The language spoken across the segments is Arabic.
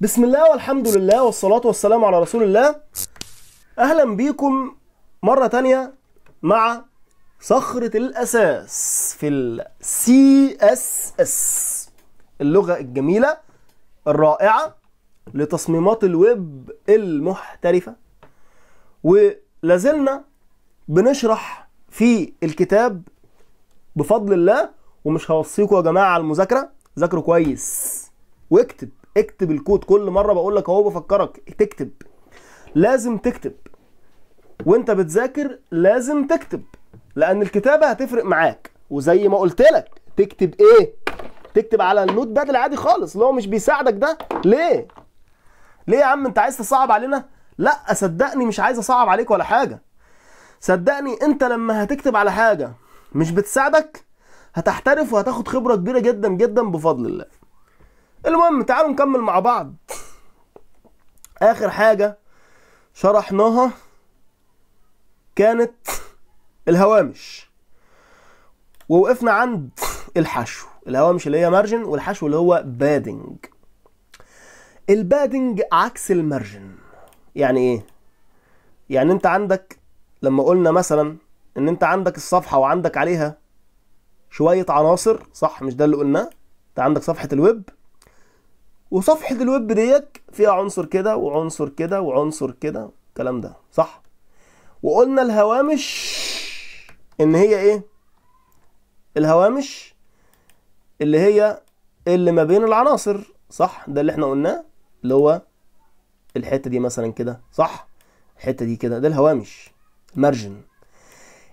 بسم الله والحمد لله والصلاة والسلام على رسول الله أهلا بيكم مرة تانية مع صخرة الأساس في الـ CSS اللغة الجميلة الرائعة لتصميمات الويب المحترفة ولازلنا بنشرح في الكتاب بفضل الله ومش هوصيكم يا جماعة على المذاكرة ذاكروا كويس واكتب اكتب الكود كل مره بقول لك اهو بفكرك تكتب لازم تكتب وانت بتذاكر لازم تكتب لان الكتابه هتفرق معاك وزي ما قلت لك تكتب ايه تكتب على النوت باد العادي خالص اللي هو مش بيساعدك ده ليه ليه يا عم انت عايز تصعب علينا لا صدقني مش عايز اصعب عليك ولا حاجه صدقني انت لما هتكتب على حاجه مش بتساعدك هتحترف وهتاخد خبره كبيره جدا جدا بفضل الله المهم تعالوا نكمل مع بعض اخر حاجه شرحناها كانت الهوامش ووقفنا عند الحشو الهوامش اللي هي مارجن والحشو اللي هو بادنج البادنج عكس المارجن يعني ايه يعني انت عندك لما قلنا مثلا ان انت عندك الصفحه وعندك عليها شويه عناصر صح مش ده اللي قلناه انت عندك صفحه الويب وصفحه الويب ديت فيها عنصر كده وعنصر كده وعنصر كده الكلام ده صح وقلنا الهوامش ان هي ايه الهوامش اللي هي اللي ما بين العناصر صح ده اللي احنا قلناه اللي هو الحته دي مثلا كده صح الحته دي كده ده الهوامش مارجن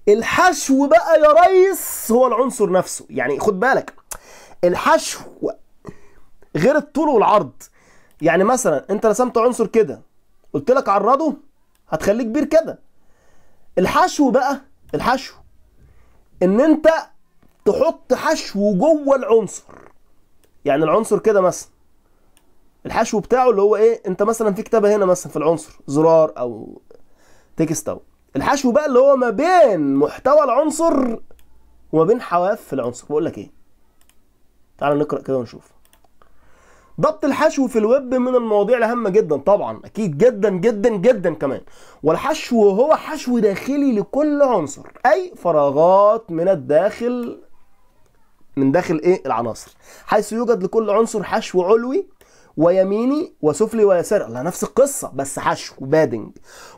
الحشو بقى يا ريس هو العنصر نفسه يعني خد بالك الحشو غير الطول والعرض يعني مثلا انت رسمت عنصر كده قلت لك عرضه هتخليه كبير كده الحشو بقى الحشو ان انت تحط حشو جوه العنصر يعني العنصر كده مثلا الحشو بتاعه اللي هو ايه انت مثلا في كتابه هنا مثلا في العنصر زرار او تكست او الحشو بقى اللي هو ما بين محتوى العنصر وما بين حواف العنصر بقول لك ايه تعال نقرا كده ونشوف ضبط الحشو في الويب من المواضيع الهامه جدا طبعا اكيد جدا جدا جدا كمان والحشو هو حشو داخلي لكل عنصر اي فراغات من الداخل من داخل ايه العناصر حيث يوجد لكل عنصر حشو علوي ويميني وسفلي ويساري الله نفس القصه بس حشو بادنج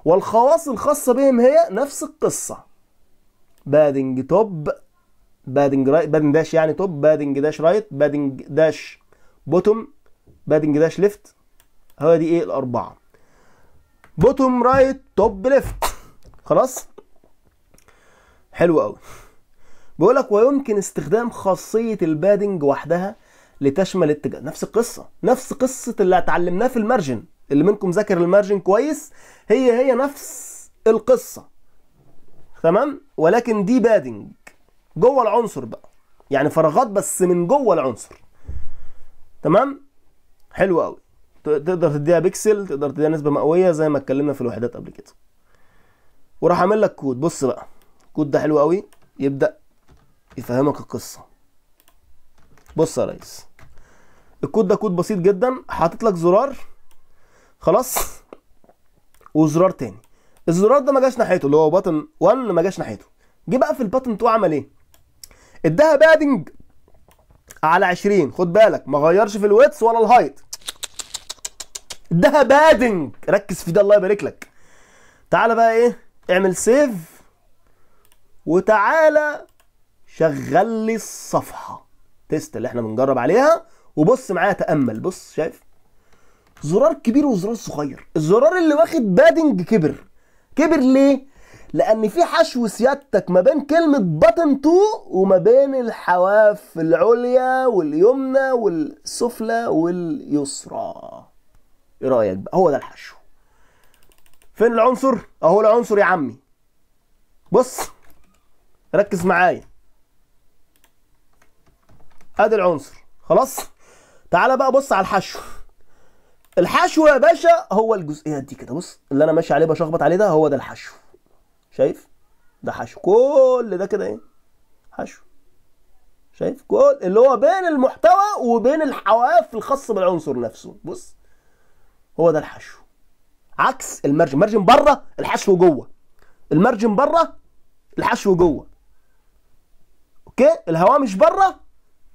والخواص الخاصه بهم هي نفس القصه بادنج توب بادنج رايت بادنج داش يعني توب بادنج داش رايت بادنج داش بوتوم بادنج داش ليفت هو دي ايه الاربعه بوتوم رايت توب ليفت خلاص حلو قوي بيقول لك ويمكن استخدام خاصيه البادنج وحدها لتشمل اتجاه نفس القصه نفس قصه اللي اتعلمناه في المارجن اللي منكم ذاكر المارجن كويس هي هي نفس القصه تمام ولكن دي بادنج جوه العنصر بقى يعني فراغات بس من جوه العنصر تمام حلو قوي تقدر تديها بكسل تقدر تديها نسبه مئويه زي ما اتكلمنا في الوحدات قبل كده وراح اعمل لك كود بص بقى الكود ده حلو قوي يبدا يفهمك القصه بص يا ريس الكود ده كود بسيط جدا حاطط لك زرار خلاص وزرار تاني الزرار ده ما جاش ناحيته اللي هو باتن 1 ما جاش ناحيته جه بقى في الباتن 2 عمل ايه اداها بادنج على 20 خد بالك ما غيرش في الويتس ولا الهايت ده بادنج ركز في ده الله يبارك لك تعالى بقى ايه اعمل سيف وتعالى شغل لي الصفحه تيست اللي احنا بنجرب عليها وبص معايا تامل بص شايف زرار كبير وزرار صغير الزرار اللي واخد بادنج كبر كبر ليه لان في حشو سيادتك ما بين كلمه باتن تو وما بين الحواف العليا واليمنى والسفلى واليسرى ايه رايك بقى هو ده الحشو فين العنصر اهو العنصر يا عمي بص ركز معايا ادي العنصر خلاص تعالى بقى بص على الحشو الحشو يا باشا هو الجزئيات دي كده بص اللي انا ماشي عليه بشخبط عليه ده هو ده الحشو شايف ده حشو كل ده كده ايه حشو شايف كل اللي هو بين المحتوى وبين الحواف الخاص بالعنصر نفسه بص هو ده الحشو عكس المرجن المارجن بره الحشو جوه المرجن بره الحشو جوه اوكي الهوامش بره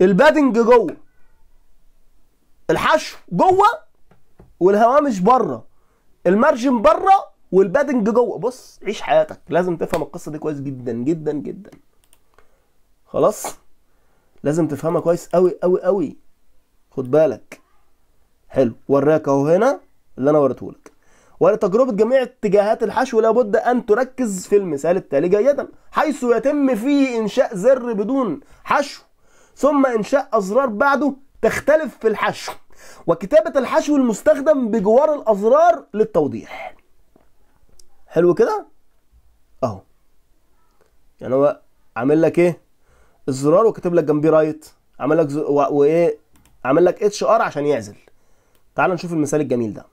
البادنج جوه الحشو جوه والهوامش بره المرجن بره والبادنج جوه بص عيش حياتك لازم تفهم القصه دي كويس جدا جدا جدا خلاص لازم تفهمها كويس قوي قوي قوي خد بالك حلو وراك اهو هنا اللي انا وريته لك ولتجربة جميع اتجاهات الحشو لابد أن تركز في المثال التالي جيدا حيث يتم فيه إنشاء زر بدون حشو ثم إنشاء أزرار بعده تختلف في الحشو وكتابة الحشو المستخدم بجوار الأزرار للتوضيح حلو كده أهو يعني هو عامل لك إيه الزرار وكاتب لك جنبيه رايت عامل لك ز... و... وإيه عامل لك اتش ار عشان يعزل تعال نشوف المثال الجميل ده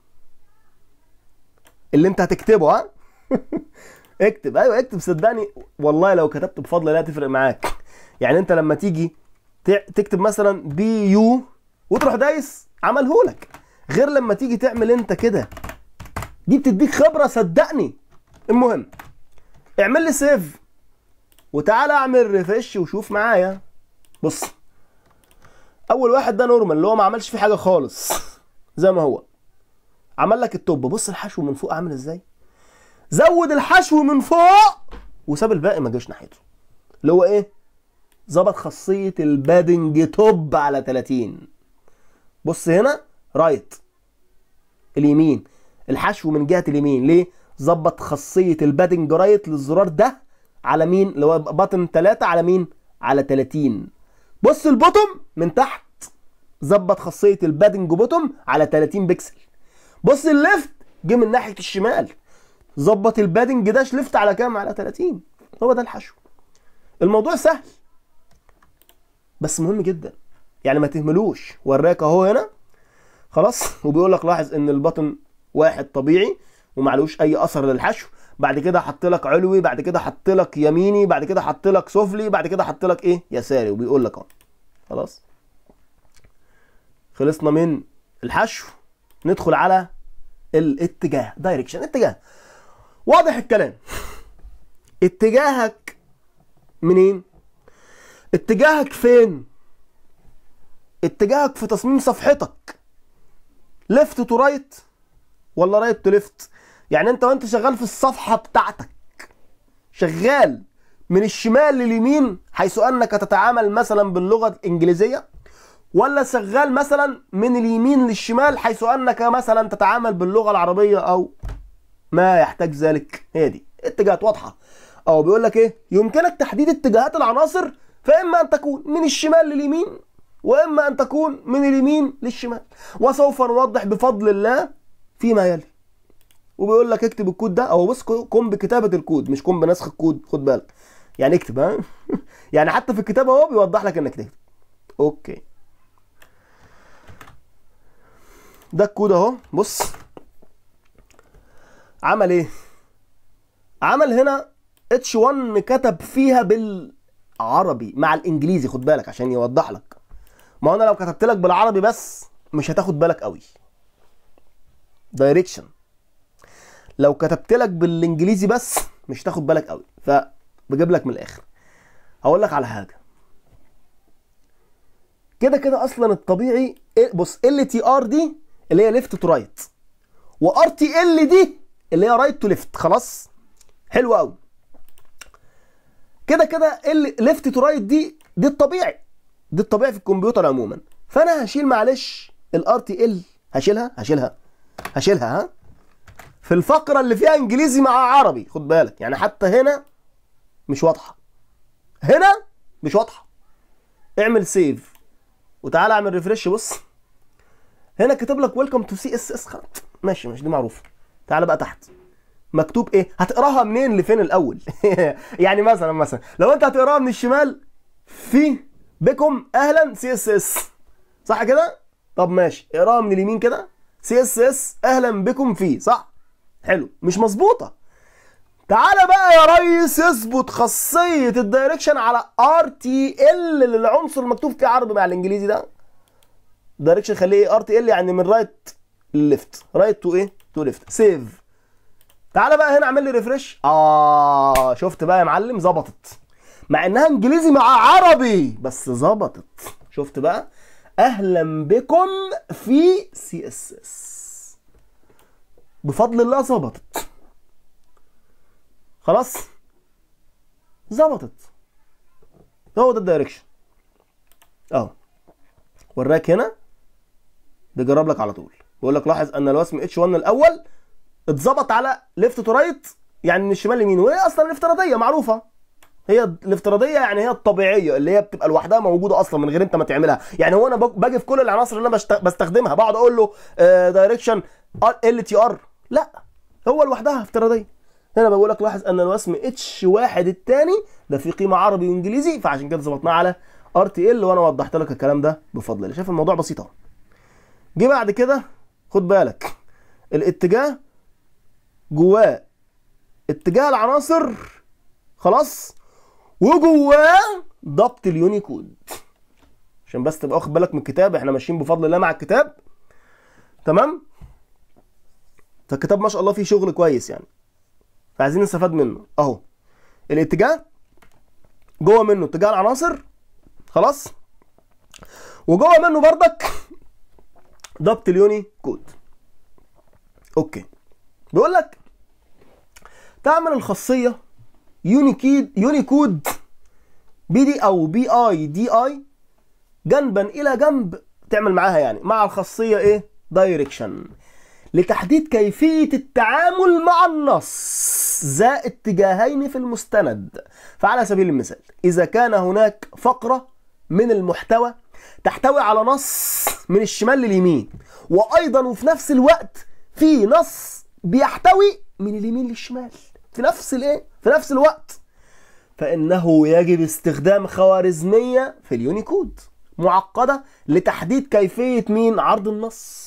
اللي انت هتكتبه ها اكتب ايوه اكتب صدقني والله لو كتبت بفضل الله تفرق معاك يعني انت لما تيجي تكتب مثلا بي يو وتروح دايس عملهولك غير لما تيجي تعمل انت كده دي بتديك خبره صدقني المهم اعمل لي سيف وتعالى اعمل ريفرش وشوف معايا بص اول واحد ده نورمال اللي هو ما عملش فيه حاجه خالص زي ما هو عمل لك التوب بص الحشو من فوق عامل ازاي زود الحشو من فوق وساب الباقي ما جاش ناحيته اللي هو ايه ظبط خاصيه البادنج توب على 30 بص هنا رايت اليمين الحشو من جهه اليمين ليه ظبط خاصيه البادنج رايت للزرار ده على مين اللي هو باتن 3 على مين على 30 بص البوتوم من تحت ظبط خاصيه البادنج بوتوم على 30 بكسل بص الليفت جه من ناحيه الشمال ظبط البادنج داش ليفت على كام على 30 هو ده الحشو الموضوع سهل بس مهم جدا يعني ما تهملوش وراك اهو هنا خلاص وبيقول لك لاحظ ان البطن واحد طبيعي ومعلوش اي اثر للحشو بعد كده حط لك علوي بعد كده حط لك يميني بعد كده حط لك سفلي بعد كده حط لك ايه يساري وبيقول لك اهو خلاص خلصنا من الحشو ندخل على الاتجاه دايركشن اتجاه واضح الكلام اتجاهك منين اتجاهك فين اتجاهك في تصميم صفحتك ليفت تو رايت ولا رايت تو ليفت يعني انت وانت شغال في الصفحه بتاعتك شغال من الشمال لليمين حيث انك تتعامل مثلا باللغه الانجليزيه ولا شغال مثلا من اليمين للشمال حيث انك مثلا تتعامل باللغه العربيه او ما يحتاج ذلك هي دي اتجاهات واضحه او بيقول لك ايه يمكنك تحديد اتجاهات العناصر فاما ان تكون من الشمال لليمين واما ان تكون من اليمين للشمال وسوف نوضح بفضل الله فيما يلي وبيقول لك اكتب الكود ده او بص قم بكتابه الكود مش قم بنسخ الكود خد بالك يعني اكتب ها يعني حتى في الكتابه اهو بيوضح لك انك تكتب اوكي ده الكود اهو بص عمل ايه عمل هنا اتش 1 كتب فيها بالعربي مع الانجليزي خد بالك عشان يوضح لك ما انا لو كتبت لك بالعربي بس مش هتاخد بالك قوي دايركشن لو كتبت لك بالانجليزي بس مش هتاخد بالك قوي فبجيب لك من الاخر هقول لك على حاجه كده كده اصلا الطبيعي إيه، بص ال تي ار دي اللي هي ليفت تو رايت وار تي ال دي اللي هي رايت تو ليفت خلاص حلو قوي كده كده ليفت تو رايت دي دي الطبيعي دي الطبيعي في الكمبيوتر عموما فانا هشيل معلش الار تي ال هشيلها هشيلها هشيلها ها في الفقره اللي فيها انجليزي مع عربي خد بالك يعني حتى هنا مش واضحه هنا مش واضحه اعمل سيف وتعالى اعمل ريفرش بص هنا كاتب لك ويلكم تو سي اس اس ماشي ماشي دي معروفه تعال بقى تحت مكتوب ايه هتقراها منين لفين الاول يعني مثلا مثلا لو انت هتقراها من الشمال في بكم اهلا سي اس اس صح كده طب ماشي اقراها من اليمين كده سي اس اس اهلا بكم في صح حلو مش مظبوطه تعالى بقى يا ريس اثبت خاصيه الدايركشن على ار تي ال للعنصر المكتوب فيه عربي مع الانجليزي ده دايركشن خليه ايه ار تي ال يعني من رايت ليفت رايت تو ايه تو ليفت سيف تعالى بقى هنا اعمل لي ريفرش اه شفت بقى يا معلم ظبطت مع انها انجليزي مع عربي بس ظبطت شفت بقى اهلا بكم في سي اس اس بفضل الله ظبطت خلاص ظبطت هو ده الدايركشن اهو وراك هنا بيجرب لك على طول بيقول لك لاحظ ان الوسم اتش 1 الاول اتظبط على ليفت تو رايت يعني من الشمال ليمين وهي اصلا الافتراضيه معروفه هي الافتراضيه يعني هي الطبيعيه اللي هي بتبقى لوحدها موجوده اصلا من غير انت ما تعملها يعني هو انا باجي في كل العناصر اللي انا بستخدمها بقعد اقول له دايركشن ال تي ار لا هو لوحدها افتراضيه هنا بقول لك لاحظ ان الوسم اتش واحد الثاني ده في قيمه عربي وانجليزي فعشان كده ظبطناه على ار تي ال وانا وضحت لك الكلام ده بفضل الله شايف الموضوع بسيط اهو جه بعد كده خد بالك الاتجاه جواه اتجاه العناصر خلاص وجواه ضبط اليونيكود عشان بس تبقى واخد بالك من الكتاب احنا ماشيين بفضل الله مع الكتاب تمام فالكتاب ما شاء الله فيه شغل كويس يعني فعايزين نستفاد منه اهو الاتجاه جوه منه اتجاه العناصر خلاص وجوه منه بردك ضبط اليوني كود اوكي بيقول لك تعمل الخاصيه يونيكيد يونيكود بي دي او بي اي دي اي جنبا الى جنب تعمل معاها يعني مع الخاصيه ايه دايركشن لتحديد كيفيه التعامل مع النص ذا اتجاهين في المستند فعلى سبيل المثال اذا كان هناك فقره من المحتوى تحتوي على نص من الشمال لليمين وايضا وفي نفس الوقت في نص بيحتوي من اليمين للشمال في نفس الايه في نفس الوقت فانه يجب استخدام خوارزميه في اليونيكود معقده لتحديد كيفيه مين عرض النص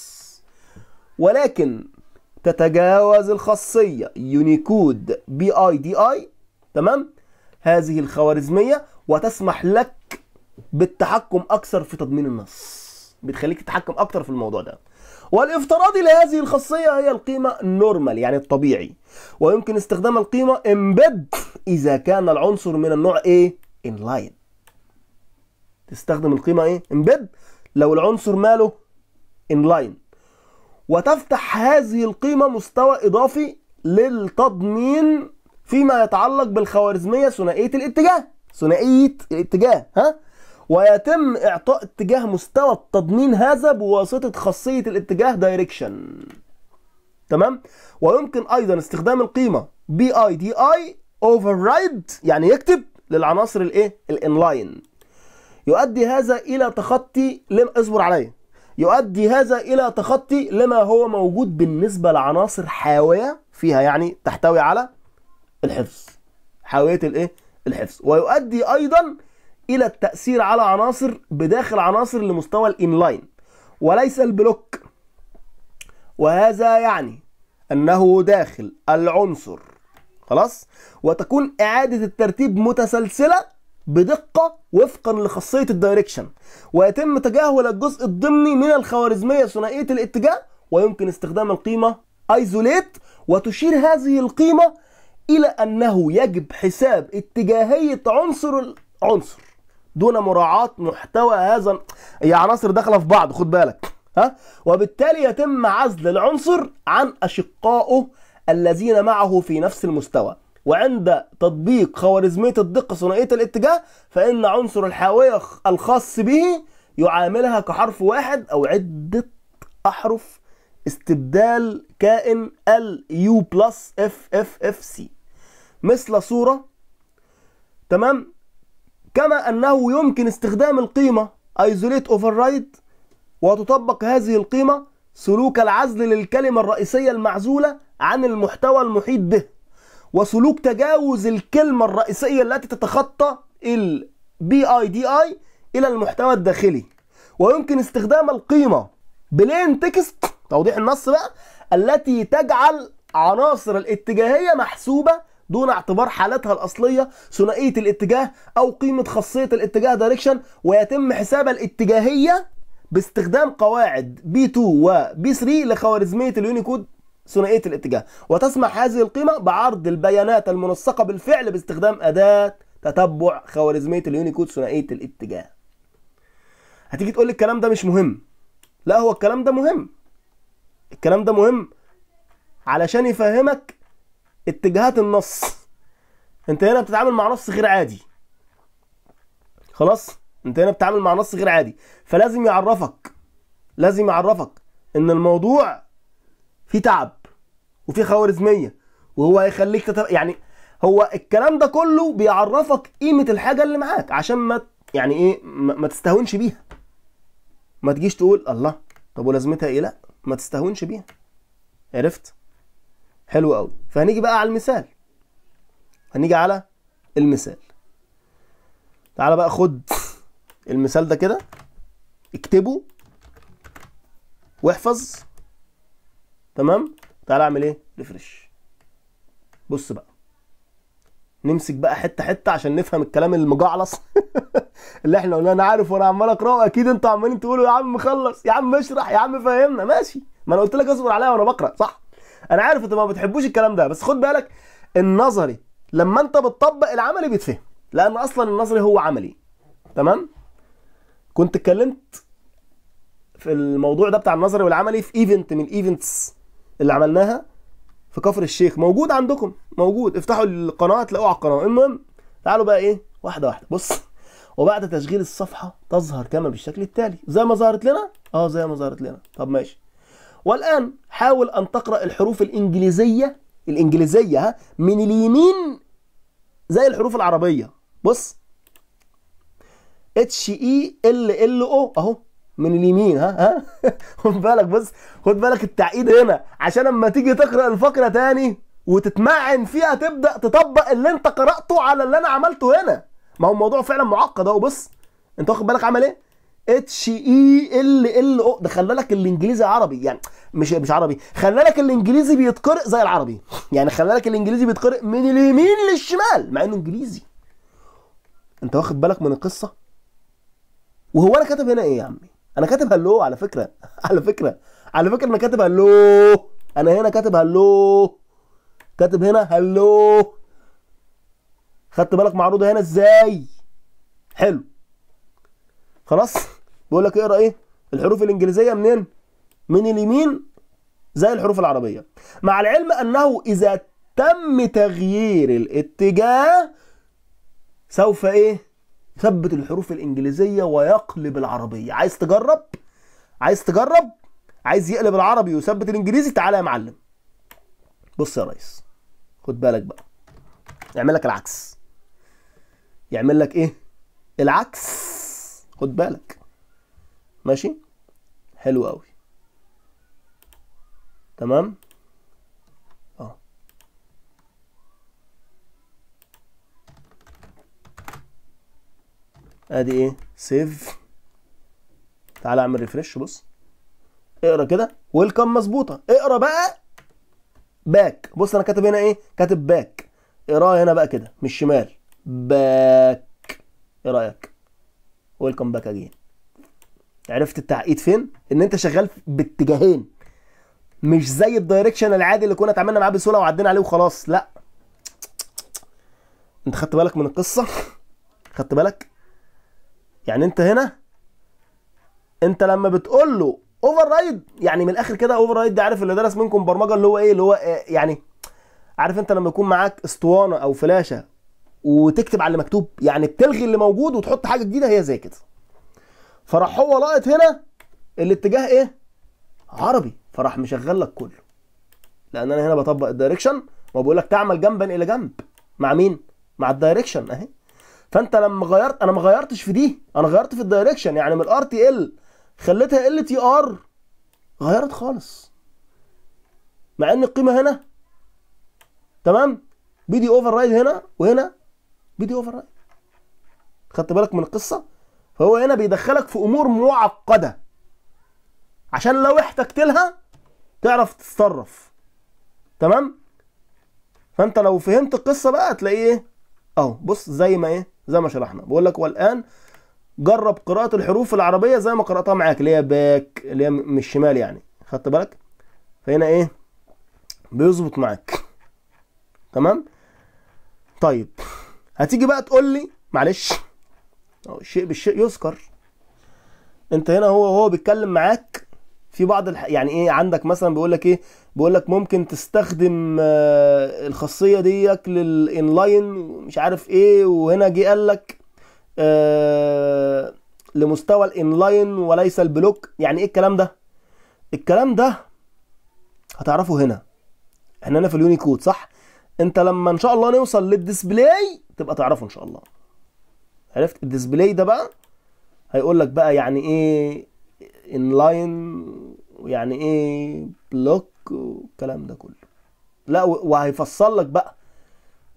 ولكن تتجاوز الخاصيه يونيكود بي اي دي اي تمام هذه الخوارزميه وتسمح لك بالتحكم اكثر في تضمين النص بتخليك تتحكم اكثر في الموضوع ده والافتراضي لهذه الخاصية هي القيمة نورمال يعني الطبيعي ويمكن استخدام القيمة امبيد إذا كان العنصر من النوع ايه انلاين تستخدم القيمة ايه امبيد لو العنصر ماله انلاين وتفتح هذه القيمة مستوى إضافي للتضمين فيما يتعلق بالخوارزمية ثنائية الاتجاه ثنائية الاتجاه ها ويتم إعطاء اتجاه مستوى التضمين هذا بواسطة خاصية الاتجاه دايركشن تمام ويمكن أيضا استخدام القيمة بي اي دي اي اوفررايد يعني يكتب للعناصر الايه الانلاين يؤدي هذا الى تخطي لم اصبر عليا يؤدي هذا الى تخطي لما هو موجود بالنسبه لعناصر حاويه فيها يعني تحتوي على الحفظ حاويه الايه الحفظ ويؤدي ايضا الى التاثير على عناصر بداخل عناصر لمستوى الانلاين وليس البلوك وهذا يعني انه داخل العنصر خلاص وتكون اعاده الترتيب متسلسله بدقة وفقا لخاصية الدايركشن ويتم تجاهل الجزء الضمني من الخوارزمية ثنائية الاتجاه ويمكن استخدام القيمة ايزوليت وتشير هذه القيمة إلى أنه يجب حساب اتجاهية عنصر العنصر دون مراعاة محتوى هذا هي يعني عناصر داخلة في بعض خد بالك ها وبالتالي يتم عزل العنصر عن أشقائه الذين معه في نفس المستوى وعند تطبيق خوارزمية الدقة ثنائية الاتجاه فإن عنصر الحاوية الخاص به يعاملها كحرف واحد أو عدة أحرف استبدال كائن ال يو بلس اف اف اف سي مثل صورة تمام كما أنه يمكن استخدام القيمة isolate override وتطبق هذه القيمة سلوك العزل للكلمة الرئيسية المعزولة عن المحتوى المحيط به وسلوك تجاوز الكلمة الرئيسية التي تتخطى ال BIDI إلى المحتوى الداخلي ويمكن استخدام القيمة بلين تكست توضيح النص بقى التي تجعل عناصر الاتجاهية محسوبة دون اعتبار حالتها الاصليه ثنائيه الاتجاه او قيمه خاصيه الاتجاه دايركشن ويتم حساب الاتجاهيه باستخدام قواعد بي 2 وبي 3 لخوارزميه اليونيكود ثنائيه الاتجاه وتسمح هذه القيمه بعرض البيانات المنسقه بالفعل باستخدام اداه تتبع خوارزميه اليونيكود ثنائيه الاتجاه هتيجي تقول لي الكلام ده مش مهم لا هو الكلام ده مهم الكلام ده مهم علشان يفهمك اتجاهات النص انت هنا بتتعامل مع نص غير عادي خلاص انت هنا بتتعامل مع نص غير عادي فلازم يعرفك لازم يعرفك ان الموضوع فيه تعب وفيه خوارزميه وهو هيخليك تتر... يعني هو الكلام ده كله بيعرفك قيمه الحاجه اللي معاك عشان ما يعني ايه ما, ما تستهونش بيها ما تجيش تقول الله طب ولازمتها ايه لا ما تستهونش بيها عرفت حلو قوي فهنيجي بقى على المثال هنيجي على المثال تعالى بقى خد المثال ده كده اكتبه واحفظ تمام تعالى اعمل ايه ريفرش بص بقى نمسك بقى حته حته عشان نفهم الكلام المجعلص اللي احنا قلنا انا عارف وانا عمال اقراه اكيد انتوا عمالين تقولوا يا عم خلص يا عم اشرح يا عم فهمنا ماشي ما انا قلت لك اصبر عليا وانا بقرا صح انا عارف انت ما بتحبوش الكلام ده بس خد بالك النظري لما انت بتطبق العملي بيتفهم لان اصلا النظري هو عملي تمام كنت اتكلمت في الموضوع ده بتاع النظري والعملي في ايفنت من الايفنتس اللي عملناها في كفر الشيخ موجود عندكم موجود افتحوا القناه تلاقوه على القناه المهم تعالوا بقى ايه واحده واحده بص وبعد تشغيل الصفحه تظهر كما بالشكل التالي زي ما ظهرت لنا اه زي ما ظهرت لنا طب ماشي والآن حاول أن تقرأ الحروف الإنجليزية الإنجليزية ها من اليمين زي الحروف العربية بص اتش اي ال ال او اهو من اليمين ها ها خد بالك بص خد بالك التعقيد هنا عشان اما تيجي تقرا الفقره تاني وتتمعن فيها تبدا تطبق اللي انت قراته على اللي انا عملته هنا ما هو الموضوع فعلا معقد اهو بص انت واخد بالك عمل ايه اتش اي ال ال او ده خلى لك الانجليزي عربي يعني مش مش عربي خلى لك الانجليزي بيتقرئ زي العربي يعني خلى لك الانجليزي بيتقرئ من اليمين للشمال مع انه انجليزي انت واخد بالك من القصه وهو انا كاتب هنا ايه يا عمي انا كاتب هلو على فكره على فكره على فكره انا كاتب هلو انا هنا كاتب هلو كاتب هنا هلو خدت بالك معروضه هنا ازاي حلو خلاص بيقول لك اقرا ايه الحروف الانجليزيه منين من اليمين زي الحروف العربيه مع العلم انه اذا تم تغيير الاتجاه سوف ايه يثبت الحروف الانجليزيه ويقلب العربيه عايز تجرب عايز تجرب عايز يقلب العربي ويثبت الانجليزي تعالى يا معلم بص يا ريس خد بالك بقى يعمل لك العكس يعمل لك ايه العكس خد بالك ماشي حلو قوي تمام اه ادي ايه سيف تعال اعمل ريفرش بص اقرا كده ويلكم مظبوطه اقرا بقى باك بص انا كاتب هنا ايه كاتب باك اقراها هنا بقى كده من الشمال باك ايه رايك ويلكم باك اجين عرفت التعقيد فين؟ ان انت شغال باتجاهين مش زي الدايركشن العادي اللي كنا اتعاملنا معاه بسهوله وعدينا عليه وخلاص لا انت خدت بالك من القصه خدت بالك يعني انت هنا انت لما بتقول له اوفر رايد يعني من الاخر كده اوفر رايد ده عارف اللي درس منكم برمجه اللي هو ايه اللي هو إيه يعني عارف انت لما يكون معاك اسطوانه او فلاشه وتكتب على اللي مكتوب يعني بتلغي اللي موجود وتحط حاجه جديده هي زي كده فراح هو لاقط هنا الاتجاه ايه عربي فراح مشغل لك كله لان انا هنا بطبق الدايركشن وبقول لك تعمل جنبا الى جنب مع مين مع الدايركشن اهي فانت لما غيرت انا ما غيرتش في دي انا غيرت في الدايركشن يعني من الار تي ال خليتها ال تي ار غيرت خالص مع ان القيمه هنا تمام بي دي اوفر رايد هنا وهنا بي دي اوفر رايد خدت بالك من القصه فهو هنا بيدخلك في امور معقده عشان لو احتجت لها تعرف تتصرف تمام فانت لو فهمت القصه بقى هتلاقي ايه اهو بص زي ما ايه زي ما شرحنا بقول لك والان جرب قراءه الحروف العربيه زي ما قراتها معاك اللي هي باك اللي هي من الشمال يعني خدت بالك فهنا ايه بيظبط معاك تمام طيب هتيجي بقى تقول لي معلش الشيء بالشيء يذكر انت هنا هو هو بيتكلم معاك في بعض الح... يعني ايه عندك مثلا بيقول لك ايه بيقول لك ممكن تستخدم آه الخاصيه ديك للانلاين مش عارف ايه وهنا جه قال لك آه لمستوى الانلاين وليس البلوك يعني ايه الكلام ده الكلام ده هتعرفه هنا احنا هنا في اليونيكود صح انت لما ان شاء الله نوصل للديسبلاي تبقى تعرفه ان شاء الله عرفت الديسبلاي ده بقى هيقول لك بقى يعني ايه ان لاين ويعني ايه بلوك والكلام ده كله لا وهيفصل لك بقى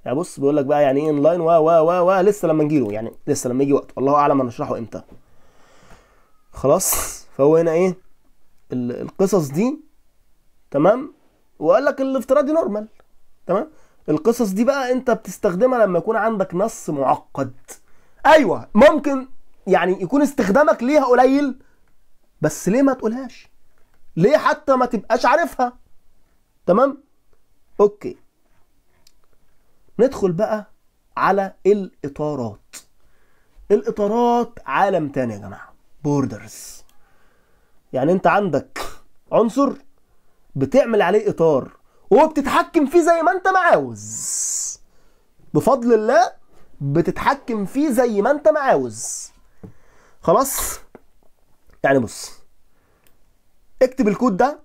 يعني بص بيقول لك بقى يعني ايه ان لاين و و و و لسه لما نجيله يعني لسه لما يجي وقت الله اعلم هنشرحه امتى خلاص فهو هنا ايه القصص دي تمام وقال لك الافتراضي نورمال تمام القصص دي بقى انت بتستخدمها لما يكون عندك نص معقد ايوه ممكن يعني يكون استخدامك ليها قليل بس ليه ما تقولهاش ليه حتى ما تبقاش عارفها تمام اوكي ندخل بقى على الاطارات الاطارات عالم تاني يا جماعه بوردرز يعني انت عندك عنصر بتعمل عليه اطار وبتتحكم فيه زي ما انت ما عاوز بفضل الله بتتحكم فيه زي ما انت ما عاوز خلاص يعني بص اكتب الكود ده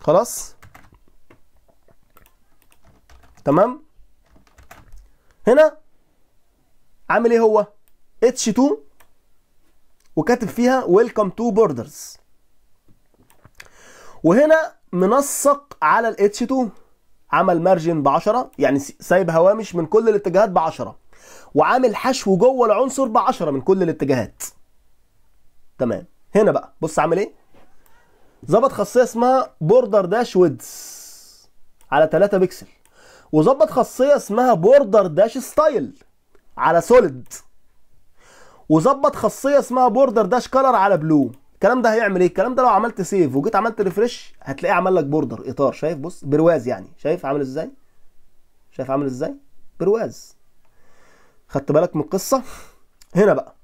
خلاص تمام هنا عامل ايه هو اتش 2 وكاتب فيها ويلكم تو بوردرز وهنا منسق على الاتش 2 عمل مارجن ب 10 يعني سايب هوامش من كل الاتجاهات ب 10 وعامل حشو جوه العنصر ب 10 من كل الاتجاهات تمام هنا بقى بص عامل ايه ظبط خاصيه اسمها بوردر داش ويدز على 3 بكسل وظبط خاصيه اسمها بوردر داش ستايل على سوليد وظبط خاصيه اسمها بوردر داش كلر على بلو الكلام ده هيعمل ايه الكلام ده لو عملت سيف وجيت عملت ريفرش هتلاقيه عمل لك بوردر اطار شايف بص برواز يعني شايف عامل ازاي شايف عامل ازاي برواز خدت بالك من القصه هنا بقى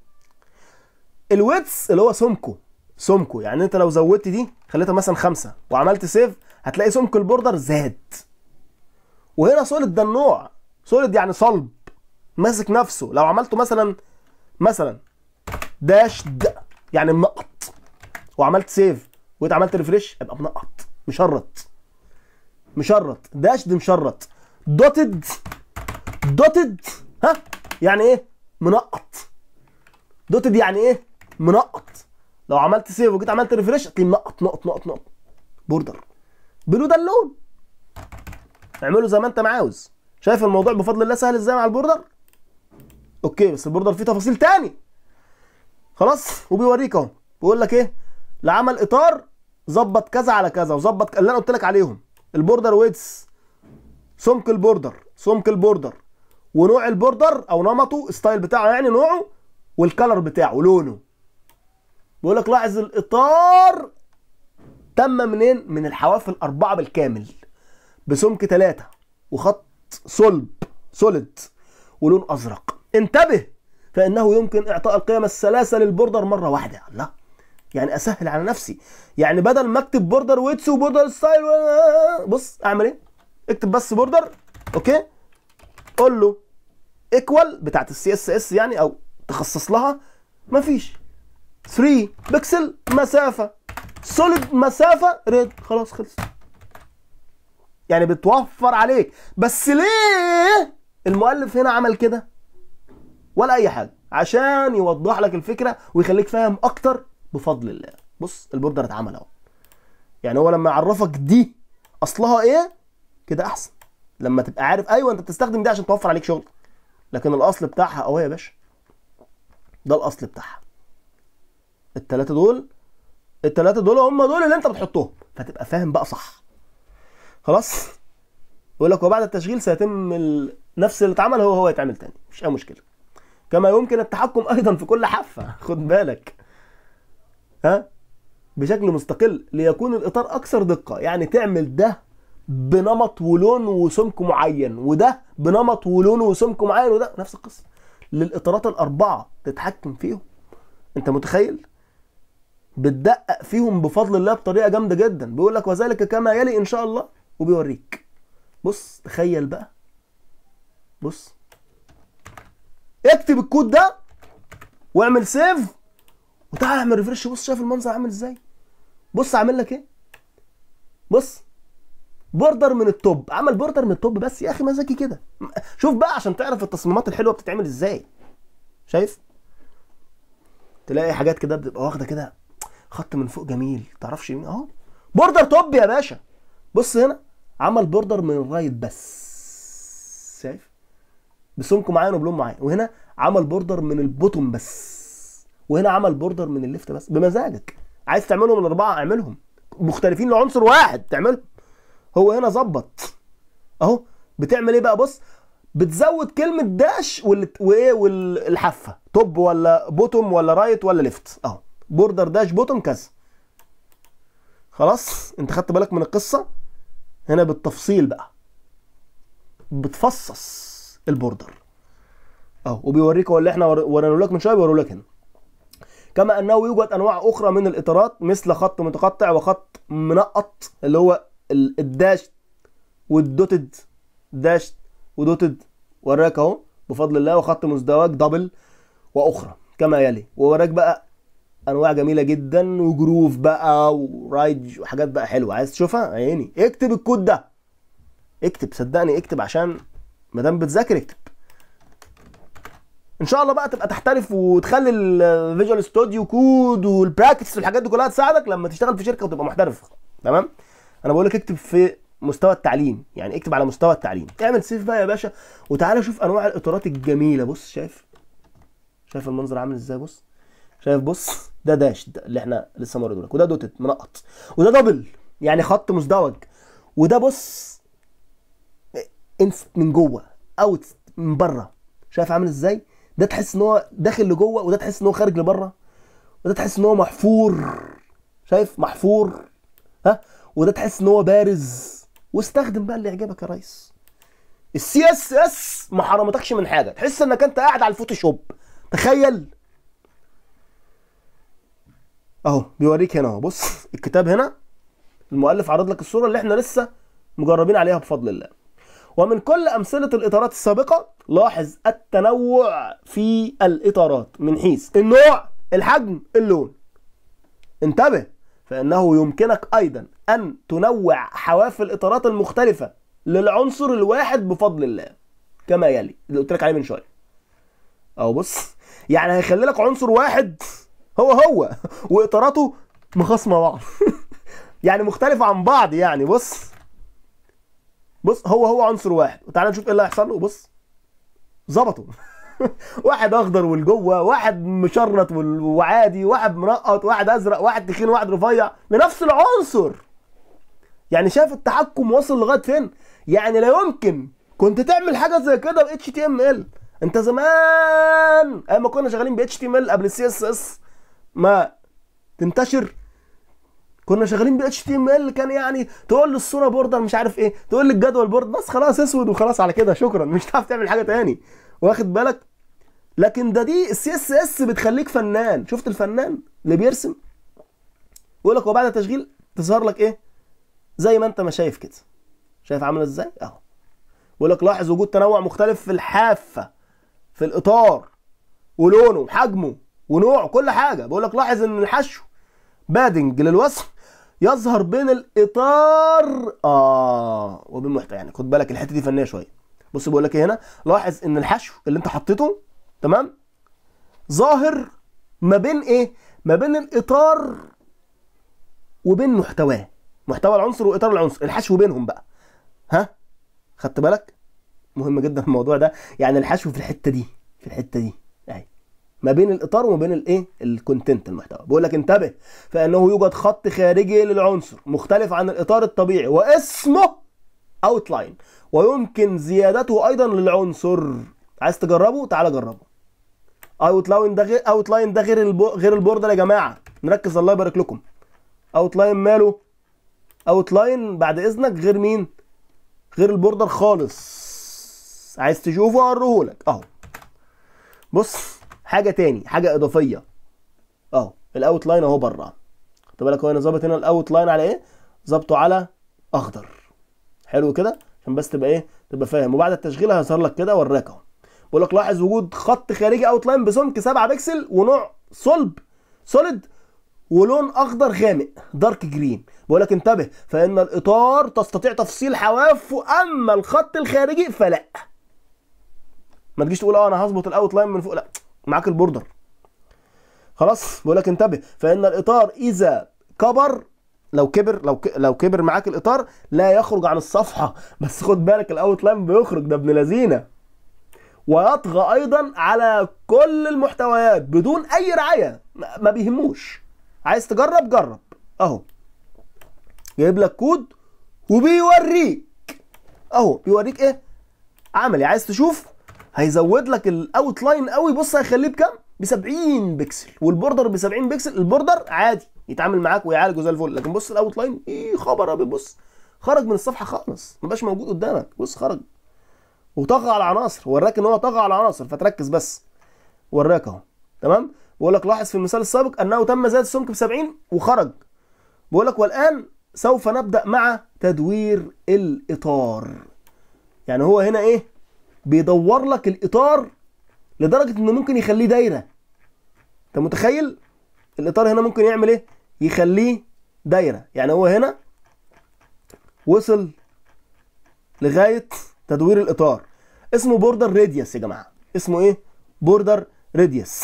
الويتس اللي هو سمكه سمكه يعني انت لو زودت دي خليتها مثلا خمسة وعملت سيف هتلاقي سمك البوردر زاد وهنا سوليد ده النوع سوليد يعني صلب ماسك نفسه لو عملته مثلا مثلا داش د يعني منقط وعملت سيف واتعملت ريفريش ابقى منقط مشرط مشرط داش دي مشرط دوتد دوتد ها يعني ايه منقط دوتد يعني ايه منقط لو عملت سيف وجيت عملت ريفريش هتلاقيه منقط نقط نقط نقط بوردر بلو ده اللون اعمله زي ما انت عاوز شايف الموضوع بفضل الله سهل ازاي مع البوردر اوكي بس البوردر فيه تفاصيل تاني خلاص وبيوريك اهو بيقول لك ايه لعمل اطار ظبط كذا على كذا وظبط اللي انا قلت لك عليهم البوردر ويدز سمك البوردر سمك البوردر ونوع البوردر او نمطه ستايل بتاعه يعني نوعه والكلر بتاعه لونه بيقول لك لاحظ الاطار تم منين من الحواف الاربعه بالكامل بسمك ثلاثه وخط صلب سوليد ولون ازرق انتبه فانه يمكن اعطاء القيم الثلاثه للبوردر مره واحده الله يعني اسهل على نفسي يعني بدل ما اكتب بوردر ويتس وبوردر ستايل بص اعمل ايه اكتب بس بوردر اوكي قول له ايكوال بتاعت السي اس اس يعني او تخصص لها مفيش 3 بكسل مسافه سوليد مسافه ريد خلاص خلص يعني بتوفر عليك بس ليه المؤلف هنا عمل كده ولا اي حاجه عشان يوضح لك الفكره ويخليك فاهم اكتر بفضل الله بص البوردر اتعمل اهو يعني هو لما يعرفك دي اصلها ايه كده احسن لما تبقى عارف ايوه انت بتستخدم دي عشان توفر عليك شغل لكن الاصل بتاعها اهو يا باشا ده الاصل بتاعها التلاتة دول التلاتة دول هم دول اللي انت بتحطهم فتبقى فاهم بقى صح خلاص يقول لك وبعد التشغيل سيتم نفس اللي اتعمل هو هو يتعمل تاني مش اي مشكله كما يمكن التحكم ايضا في كل حافه خد بالك ها بشكل مستقل ليكون الاطار اكثر دقه يعني تعمل ده بنمط ولون وسمك معين وده بنمط ولون وسمك معين وده نفس القصه للاطارات الاربعه تتحكم فيهم انت متخيل بتدقق فيهم بفضل الله بطريقه جامده جدا بيقول لك وذلك كما يلي ان شاء الله وبيوريك بص تخيل بقى بص اكتب الكود ده واعمل سيف وتعالى اعمل ريفرش بص شايف المنظر عامل ازاي بص عامل لك ايه بص بوردر من التوب عمل بوردر من التوب بس يا اخي ما ذكي كده شوف بقى عشان تعرف التصميمات الحلوه بتتعمل ازاي شايف تلاقي حاجات كده بتبقى واخده كده خط من فوق جميل تعرفش مين اهو بوردر توب يا باشا بص هنا عمل بوردر من الرايت بس شايف بسمكم معايا وبلون معايا وهنا عمل بوردر من البوتوم بس وهنا عمل بوردر من الليفت بس بمزاجك عايز تعملهم الاربعه اعملهم مختلفين لعنصر واحد تعملهم هو هنا ظبط اهو بتعمل ايه بقى بص بتزود كلمه داش وايه والحافه توب ولا بوتوم ولا رايت ولا ليفت اهو بوردر داش بوتوم كذا خلاص انت خدت بالك من القصه هنا بالتفصيل بقى بتفصص البوردر اهو وبيوريك هو اللي احنا ورانا لك من شويه بيوريه لك هنا كما انه يوجد انواع اخرى من الاطارات مثل خط متقطع وخط منقط اللي هو الداش والدوتد داش ودوتد وراك اهو بفضل الله وخط مزدوج دبل واخرى كما يلي ووراك بقى انواع جميله جدا وجروف بقى ورايج وحاجات بقى حلوه عايز تشوفها عيني اكتب الكود ده اكتب صدقني اكتب عشان ما دام بتذاكر اكتب ان شاء الله بقى تبقى تحترف وتخلي الفيجوال ستوديو كود والبراكتس والحاجات دي كلها تساعدك لما تشتغل في شركه وتبقى محترف تمام انا بقول لك اكتب في مستوى التعليم يعني اكتب على مستوى التعليم اعمل سيف بقى يا باشا وتعالى شوف انواع الاطارات الجميله بص شايف شايف المنظر عامل ازاي بص شايف بص ده داش ده اللي احنا لسه مورينه لك وده دوتت منقط وده دبل يعني خط مزدوج وده بص انست من جوه اوت من بره شايف عامل ازاي ده تحس ان هو داخل لجوه وده تحس ان هو خارج لبره وده تحس ان هو محفور شايف محفور ها وده تحس ان هو بارز واستخدم بقى اللي يعجبك يا ريس السي اس اس ما حرمتكش من حاجه تحس انك انت قاعد على الفوتوشوب تخيل اهو بيوريك هنا اهو بص الكتاب هنا المؤلف عرض لك الصوره اللي احنا لسه مجربين عليها بفضل الله ومن كل أمثلة الإطارات السابقة لاحظ التنوع في الإطارات من حيث النوع الحجم اللون انتبه فإنه يمكنك أيضا أن تنوع حواف الإطارات المختلفة للعنصر الواحد بفضل الله كما يلي اللي قلت لك عليه من شوية أهو بص يعني هيخلي لك عنصر واحد هو هو وإطاراته مخاصمة بعض يعني مختلفة عن بعض يعني بص بص هو هو عنصر واحد وتعالى نشوف ايه اللي هيحصل له بص ظبطوا واحد اخضر والجوه واحد مشرط وعادي واحد منقط واحد ازرق واحد تخين واحد رفيع لنفس العنصر يعني شايف التحكم واصل لغايه فين يعني لا يمكن كنت تعمل حاجه زي كده ب اتش تي ام ال انت زمان ايام ما كنا شغالين ب اتش تي ام ال قبل السي اس اس ما تنتشر كنا شغالين بالاتش تي ام ال كان يعني تقول لي الصوره بوردر مش عارف ايه تقول لي الجدول بوردر بس خلاص اسود وخلاص على كده شكرا مش هتعرف تعمل حاجه تاني واخد بالك لكن ده دي السي اس اس بتخليك فنان شفت الفنان اللي بيرسم يقول لك وبعد التشغيل تظهر لك ايه زي ما انت ما شايف كده شايف عامله ازاي اهو بيقول لك لاحظ وجود تنوع مختلف في الحافه في الاطار ولونه وحجمه ونوعه كل حاجه بقول لك لاحظ ان الحشو بادنج للوصف يظهر بين الاطار اه وبين المحتوى يعني خد بالك الحته دي فنيه شويه بص بقول لك ايه هنا لاحظ ان الحشو اللي انت حطيته تمام ظاهر ما بين ايه ما بين الاطار وبين محتواه محتوى العنصر واطار العنصر الحشو بينهم بقى ها خدت بالك مهم جدا الموضوع ده يعني الحشو في الحته دي في الحته دي ما بين الاطار وما بين الايه الكونتنت المحتوى بيقول لك انتبه فانه يوجد خط خارجي للعنصر مختلف عن الاطار الطبيعي واسمه اوتلاين ويمكن زيادته ايضا للعنصر عايز تجربه تعالى جربه اوتلاين ده غير اوتلاين ده غير البو... غير البوردر يا جماعه نركز الله يبارك لكم اوتلاين ماله اوتلاين بعد اذنك غير مين غير البوردر خالص عايز تشوفه لك اهو بص حاجه تاني حاجه اضافيه آه، اهو الاوت لاين اهو بره خد بالك هو انا ظابط هنا الاوت لاين على ايه ظابطه على اخضر حلو كده عشان بس تبقى ايه تبقى فاهم وبعد التشغيل هيظهر لك كده وراك اهو بقول لك لاحظ وجود خط خارجي اوت لاين بسمك 7 بكسل ونوع صلب سوليد ولون اخضر غامق دارك جرين بقول لك انتبه فان الاطار تستطيع تفصيل حوافه اما الخط الخارجي فلا ما تجيش تقول اه انا هظبط الاوت لاين من فوق لا معاك البوردر خلاص بقول لك انتبه فان الاطار اذا كبر لو كبر لو ك... لو كبر معاك الاطار لا يخرج عن الصفحه بس خد بالك الاوت لاين بيخرج ده ابن لذينه ويطغى ايضا على كل المحتويات بدون اي رعايه ما بيهموش عايز تجرب جرب اهو جايب لك كود وبيوريك اهو بيوريك ايه عملي عايز تشوف هيزود لك الاوت لاين قوي بص هيخليه بكام ب 70 بكسل والبوردر ب 70 بكسل البوردر عادي يتعامل معاك ويعالجه زي الفل لكن بص الاوت لاين ايه خبر ابيض بص خرج من الصفحه خالص ما بقاش موجود قدامك بص خرج وطغى على العناصر وراك ان هو طغى على العناصر فتركز بس وراك اهو تمام بقول لك لاحظ في المثال السابق انه تم زياده السمك ب 70 وخرج بقول لك والان سوف نبدا مع تدوير الاطار يعني هو هنا ايه بيدور لك الاطار لدرجه انه ممكن يخليه دايره انت متخيل الاطار هنا ممكن يعمل ايه يخليه دايره يعني هو هنا وصل لغايه تدوير الاطار اسمه بوردر ريديوس يا جماعه اسمه ايه بوردر ريديوس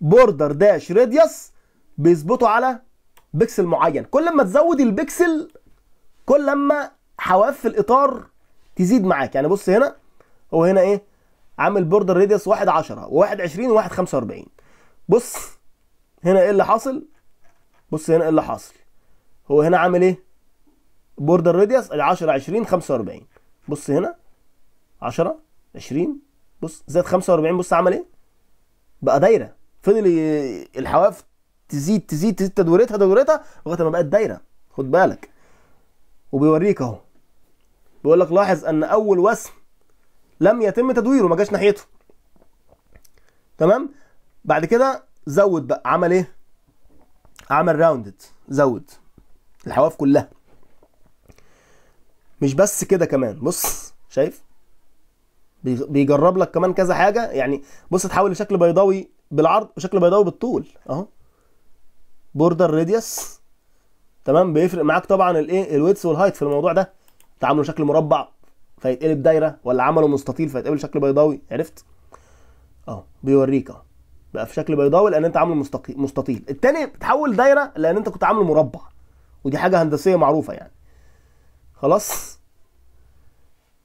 بوردر داش ريديوس بيظبطه على بكسل معين كل ما تزود البكسل كل لما حواف الاطار تزيد معاك يعني بص هنا هو هنا ايه عامل بوردر ريديوس 1 10 و1 20 و1 45 بص هنا ايه اللي حاصل بص هنا ايه اللي حاصل هو هنا عامل ايه بوردر ريديوس 10 20 45 بص هنا 10 20 بص زاد 45 بص عمل ايه بقى دايره فضل الحواف تزيد تزيد تزيد تدورتها تدورتها لغايه ما بقت دايره خد بالك وبيوريك اهو بيقول لك لاحظ ان اول وسم لم يتم تدويره ما جاش ناحيته تمام بعد كده زود بقى عمل ايه عمل راوندد زود الحواف كلها مش بس كده كمان بص شايف بيجرب لك كمان كذا حاجه يعني بص تحول لشكل بيضاوي بالعرض وشكل بيضاوي بالطول اهو بوردر راديوس تمام بيفرق معاك طبعا الايه الويتس والهايت في الموضوع ده تعامله شكل مربع فيتقلب دايره ولا عمله مستطيل فيتقلب شكل بيضاوي عرفت اه بيوريك اه بقى في شكل بيضاوي لان انت عامله مستطيل التاني بتحول دايره لان انت كنت عامله مربع ودي حاجه هندسيه معروفه يعني خلاص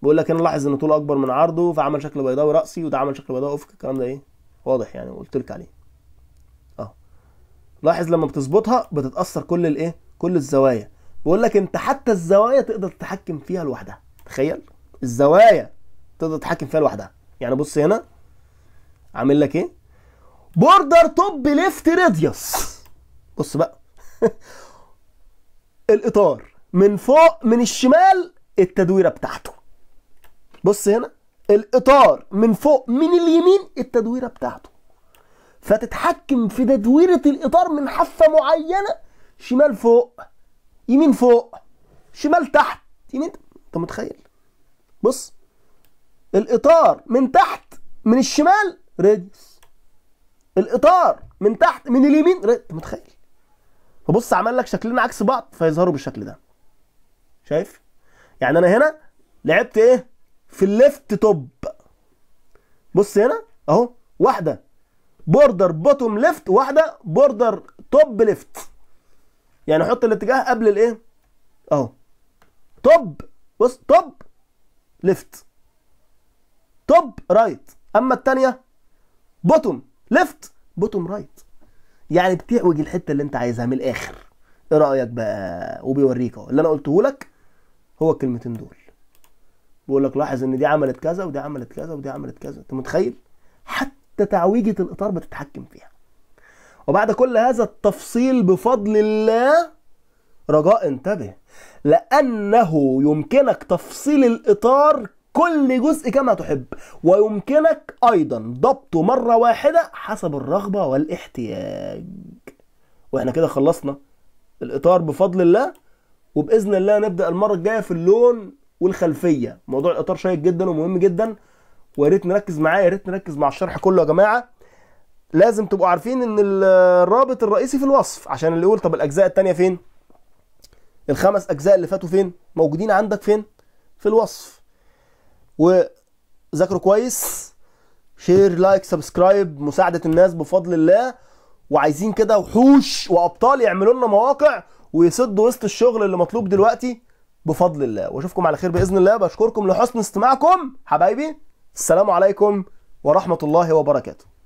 بقول لك هنا لاحظ ان طوله اكبر من عرضه فعمل شكل بيضاوي راسي وده عمل شكل بيضاوي افق الكلام ده ايه واضح يعني قلت لك عليه اه لاحظ لما بتظبطها بتتاثر كل الايه كل الزوايا بقول لك انت حتى الزوايا تقدر تتحكم فيها لوحدها تخيل الزوايا تقدر تتحكم فيها لوحدها يعني بص هنا عامل لك ايه بوردر توب ليفت راديوس بص بقى الاطار من فوق من الشمال التدويره بتاعته بص هنا الاطار من فوق من اليمين التدويره بتاعته فتتحكم في تدويره الاطار من حافه معينه شمال فوق يمين فوق شمال تحت يمين انت متخيل بص الاطار من تحت من الشمال راديوس الاطار من تحت من اليمين انت متخيل فبص عمل لك شكلين عكس بعض فيظهروا بالشكل ده شايف يعني انا هنا لعبت ايه في الليفت توب بص هنا اهو واحده بوردر بوتوم ليفت واحده بوردر توب ليفت يعني حط الاتجاه قبل الايه اهو توب بص توب ليفت توب رايت اما الثانيه بوتوم ليفت بوتوم رايت يعني بتعوج الحته اللي انت عايزها من الاخر ايه رايك بقى وبيوريك اهو اللي انا قلته لك هو الكلمتين دول بيقول لك لاحظ ان دي عملت كذا ودي عملت كذا ودي عملت كذا انت متخيل حتى تعويجه الاطار بتتحكم فيها وبعد كل هذا التفصيل بفضل الله رجاء انتبه لأنه يمكنك تفصيل الإطار كل جزء كما تحب ويمكنك أيضا ضبطه مرة واحدة حسب الرغبة والاحتياج وإحنا كده خلصنا الإطار بفضل الله وبإذن الله نبدأ المرة الجاية في اللون والخلفية موضوع الإطار شيق جدا ومهم جدا ويا ريت نركز معايا يا ريت نركز مع الشرح كله يا جماعة لازم تبقوا عارفين ان الرابط الرئيسي في الوصف عشان اللي يقول طب الاجزاء التانية فين الخمس اجزاء اللي فاتوا فين موجودين عندك فين في الوصف وذاكروا كويس شير لايك سبسكرايب مساعده الناس بفضل الله وعايزين كده وحوش وابطال يعملوا لنا مواقع ويسدوا وسط الشغل اللي مطلوب دلوقتي بفضل الله واشوفكم على خير باذن الله بشكركم لحسن استماعكم حبايبي السلام عليكم ورحمه الله وبركاته